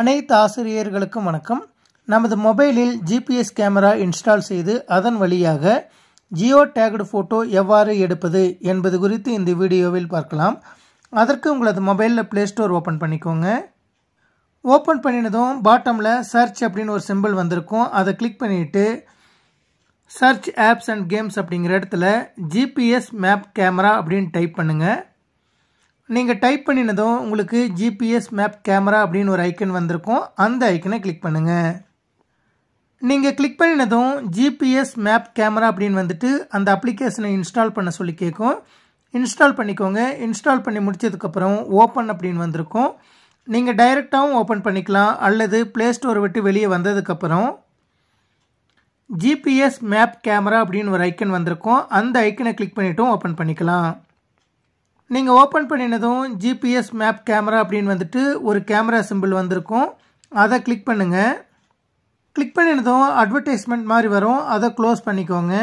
அனைத்து ஆசிரியர்களுக்கும் வணக்கம் நமது மொபைலில் ஜிபிஎஸ் கேமரா இன்ஸ்டால் செய்து அதன் வழியாக ஜியோ டேக்டு ஃபோட்டோ எவ்வாறு எடுப்பது என்பது குறித்து இந்த வீடியோவில் பார்க்கலாம் அதற்கு உங்களது மொபைலில் ப்ளே ஸ்டோர் ஓப்பன் பண்ணிக்கோங்க ஓப்பன் பண்ணினதும் பாட்டமில் சர்ச் அப்படின்னு ஒரு சிம்பிள் வந்திருக்கும் அதை கிளிக் பண்ணிவிட்டு சர்ச் ஆப்ஸ் அண்ட் கேம்ஸ் அப்படிங்கிற இடத்துல ஜிபிஎஸ் மேப் கேமரா அப்படின்னு டைப் பண்ணுங்கள் நீங்கள் டைப் பண்ணினதும் உங்களுக்கு ஜிபிஎஸ் மேப் கேமரா அப்படின்னு ஒரு ஐக்கன் வந்திருக்கும் அந்த ஐக்கனை கிளிக் பண்ணுங்கள் நீங்கள் கிளிக் பண்ணினதும் ஜிபிஎஸ் மேப் கேமரா அப்படின்னு வந்துட்டு அந்த அப்ளிகேஷனை இன்ஸ்டால் பண்ண சொல்லி கேட்கும் இன்ஸ்டால் பண்ணிக்கோங்க இன்ஸ்டால் பண்ணி முடித்ததுக்கப்புறம் ஓப்பன் அப்படின்னு வந்திருக்கும் நீங்கள் டைரெக்டாகவும் ஓப்பன் பண்ணிக்கலாம் அல்லது ப்ளே ஸ்டோர் விட்டு வெளியே வந்ததுக்கப்புறம் ஜிபிஎஸ் மேப் கேமரா அப்படின்னு ஒரு ஐக்கன் வந்திருக்கும் அந்த ஐக்கனை கிளிக் பண்ணிவிட்டும் ஓப்பன் பண்ணிக்கலாம் நீங்கள் ஓப்பன் பண்ணினதும் ஜிபிஎஸ் மேப் கேமரா அப்படின்னு வந்துட்டு ஒரு கேமரா சிம்பிள் வந்திருக்கும் அதை கிளிக் பண்ணுங்கள் கிளிக் பண்ணினதும் அட்வர்டைஸ்மெண்ட் மாதிரி வரும் அதை க்ளோஸ் பண்ணிக்கோங்க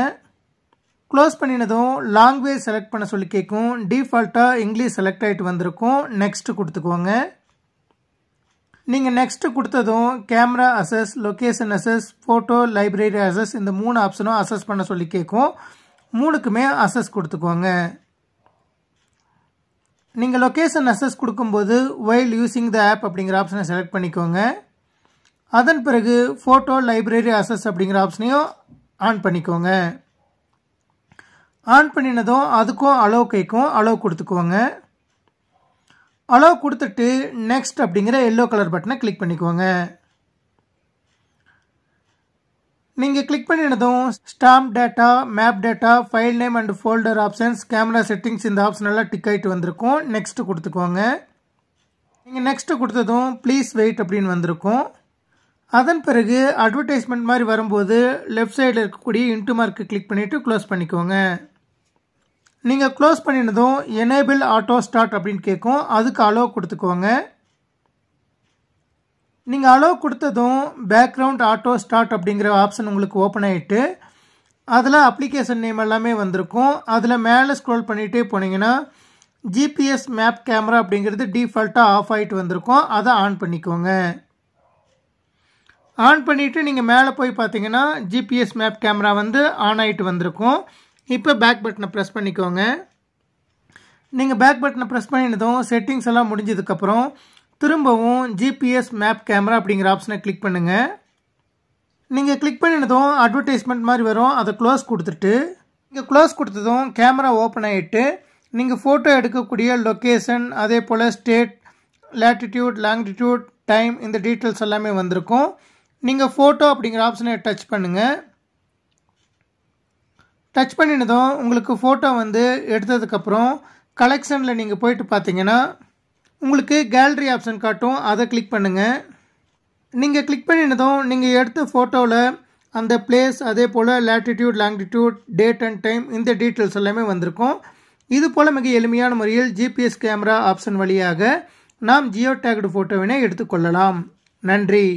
க்ளோஸ் பண்ணினதும் லாங்குவேஜ் செலக்ட் பண்ண சொல்லி கேட்கும் டிஃபால்ட்டாக இங்கிலீஷ் செலக்ட் ஆகிட்டு வந்திருக்கும் நெக்ஸ்ட்டு கொடுத்துக்கோங்க நீங்கள் நெக்ஸ்ட்டு கொடுத்ததும் camera access location access photo library access இந்த மூணு ஆப்ஷனும் அசஸ் பண்ண சொல்லி கேட்கும் மூணுக்குமே அசஸ் கொடுத்துக்கோங்க நீங்கள் லொக்கேஷன் அசஸ் கொடுக்கும்போது வைல் யூஸிங் த ஆப் அப்படிங்கிற ஆப்ஷனை செலக்ட் பண்ணிக்கோங்க அதன் பிறகு ஃபோட்டோ லைப்ரரி அசஸ் அப்படிங்கிற ஆப்ஷனையும் ஆன் பண்ணிக்கோங்க ஆன் பண்ணினதும் அதுக்கும் அலோ கைக்கும் அலோ கொடுத்துக்கோங்க அலோ கொடுத்துட்டு நெக்ஸ்ட் அப்படிங்கிற எல்லோ கலர் பட்டனை கிளிக் பண்ணிக்கோங்க நீங்கள் கிளிக் பண்ணினதும் stamp data map data file name and folder options camera settings இந்த ஆப்ஷன் எல்லாம் டிக் ஆகிட்டு வந்திருக்கும் நெக்ஸ்ட்டு கொடுத்துக்கோங்க நீங்கள் நெக்ஸ்ட்டு கொடுத்ததும் ப்ளீஸ் வெயிட் அப்படின்னு வந்திருக்கும் அதன் பிறகு அட்வர்டைஸ்மெண்ட் மாதிரி வரும்போது லெஃப்ட் சைடில் இருக்கக்கூடிய இன்ட்டு மார்க்கு கிளிக் பண்ணிவிட்டு க்ளோஸ் பண்ணிக்கோங்க நீங்கள் க்ளோஸ் பண்ணினதும் எனேபிள் ஆட்டோ ஸ்டார்ட் அப்படின்னு கேட்கும் அதுக்கு அலோ கொடுத்துக்கோங்க நீங்கள் அளவு கொடுத்ததும் பேக்ரவுண்ட் ஆட்டோ ஸ்டார்ட் அப்படிங்கிற ஆப்ஷன் உங்களுக்கு ஓப்பன் ஆகிட்டு அதில் அப்ளிகேஷன் நேம் எல்லாமே வந்திருக்கும் அதில் மேலே ஸ்க்ரோல் பண்ணிகிட்டே போனீங்கன்னா ஜிபிஎஸ் மேப் கேமரா அப்படிங்கிறது டீஃபால்ட்டாக ஆஃப் ஆகிட்டு வந்திருக்கும் அதை ஆன் பண்ணிக்கோங்க ஆன் பண்ணிவிட்டு நீங்கள் மேலே போய் பார்த்தீங்கன்னா ஜிபிஎஸ் மேப் கேமரா வந்து ஆன் ஆகிட்டு வந்திருக்கும் இப்போ பேக் பட்டனை ப்ரெஸ் பண்ணிக்கோங்க நீங்கள் பேக் பட்டனை ப்ரெஸ் பண்ணினதும் செட்டிங்ஸ் எல்லாம் முடிஞ்சதுக்கப்புறம் திரும்பவும் ஜிபிஎஸ் மேப் கேமரா அப்படிங்கிற ஆப்ஷனை கிளிக் பண்ணுங்கள் நீங்கள் கிளிக் பண்ணினதும் அட்வர்டைஸ்மெண்ட் மாதிரி வரும் அதை க்ளோஸ் கொடுத்துட்டு இங்கே க்ளோஸ் கொடுத்ததும் கேமரா ஓப்பன் ஆகிட்டு நீங்கள் ஃபோட்டோ எடுக்கக்கூடிய லொக்கேஷன் அதே போல் ஸ்டேட் லேட்டிடியூட் லாங்கிடியூட் டைம் இந்த டீட்டெயில்ஸ் எல்லாமே வந்திருக்கும் நீங்கள் ஃபோட்டோ அப்படிங்கிற ஆப்ஷனை டச் பண்ணுங்கள் டச் பண்ணினதும் உங்களுக்கு ஃபோட்டோ வந்து எடுத்ததுக்கப்புறம் கலெக்ஷனில் நீங்கள் போயிட்டு பார்த்தீங்கன்னா உங்களுக்கு கேலரி ஆப்ஷன் காட்டும் அதை கிளிக் பண்ணுங்கள் நீங்கள் கிளிக் பண்ணினதும் நீங்கள் எடுத்த ஃபோட்டோவில் அந்த பிளேஸ் அதே போல் latitude longitude date and time இந்த டீட்டெயில்ஸ் எல்லாமே வந்திருக்கும் இது போல் மிக எளிமையான முறையில் ஜிபிஎஸ் கேமரா ஆப்ஷன் வழியாக நாம் ஜியோ டேக்டு ஃபோட்டோவினை எடுத்துக்கொள்ளலாம் நன்றி